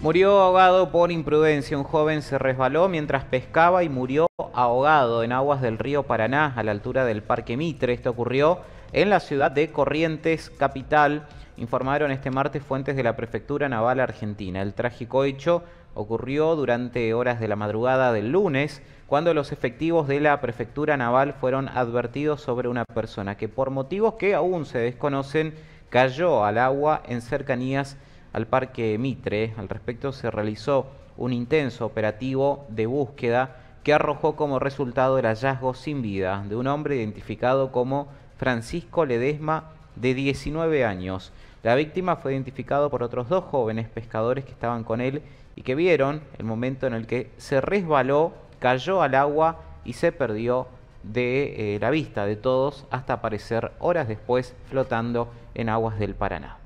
Murió ahogado por imprudencia. Un joven se resbaló mientras pescaba y murió ahogado en aguas del río Paraná, a la altura del Parque Mitre. Esto ocurrió en la ciudad de Corrientes, capital, informaron este martes fuentes de la Prefectura Naval Argentina. El trágico hecho ocurrió durante horas de la madrugada del lunes, cuando los efectivos de la Prefectura Naval fueron advertidos sobre una persona que por motivos que aún se desconocen cayó al agua en cercanías al Parque Mitre. Al respecto se realizó un intenso operativo de búsqueda que arrojó como resultado el hallazgo sin vida de un hombre identificado como Francisco Ledesma de 19 años. La víctima fue identificado por otros dos jóvenes pescadores que estaban con él y que vieron el momento en el que se resbaló, cayó al agua y se perdió de eh, la vista de todos hasta aparecer horas después flotando en aguas del Paraná.